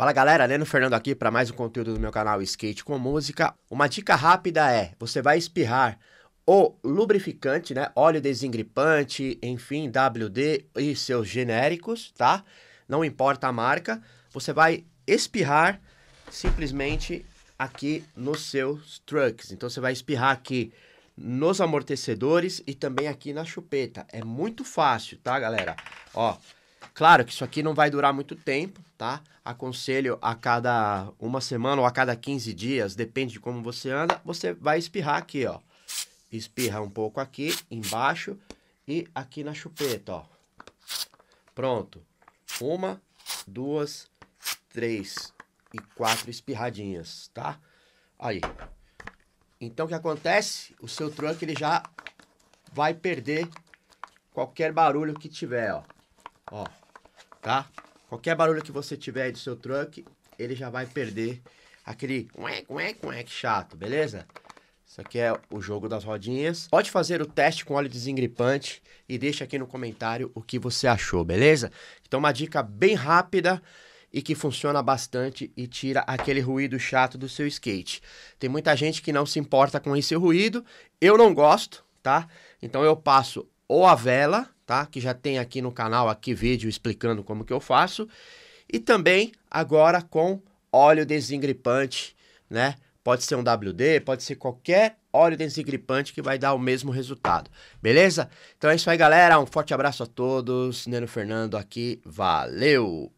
Fala galera, Leno Fernando aqui para mais um conteúdo do meu canal Skate com Música. Uma dica rápida é: você vai espirrar o lubrificante, né? Óleo desengripante, enfim, WD e seus genéricos, tá? Não importa a marca, você vai espirrar simplesmente aqui nos seus trucks. Então você vai espirrar aqui nos amortecedores e também aqui na chupeta. É muito fácil, tá, galera? Ó, claro que isso aqui não vai durar muito tempo, tá? Aconselho a cada uma semana ou a cada 15 dias, depende de como você anda, você vai espirrar aqui, ó. Espirra um pouco aqui embaixo e aqui na chupeta, ó. Pronto. Uma, duas, três e quatro espirradinhas, tá? Aí. Então o que acontece? O seu trunk ele já vai perder qualquer barulho que tiver, ó. Ó, tá? Qualquer barulho que você tiver aí do seu truck, ele já vai perder aquele uec, uec, que chato, beleza? Isso aqui é o jogo das rodinhas. Pode fazer o teste com óleo desengripante e deixa aqui no comentário o que você achou, beleza? Então uma dica bem rápida e que funciona bastante e tira aquele ruído chato do seu skate. Tem muita gente que não se importa com esse ruído, eu não gosto, tá? Então eu passo ou a vela tá? Que já tem aqui no canal aqui vídeo explicando como que eu faço. E também agora com óleo desengripante, né? Pode ser um WD, pode ser qualquer óleo desengripante que vai dar o mesmo resultado. Beleza? Então é isso aí, galera. Um forte abraço a todos. Neno Fernando aqui. Valeu!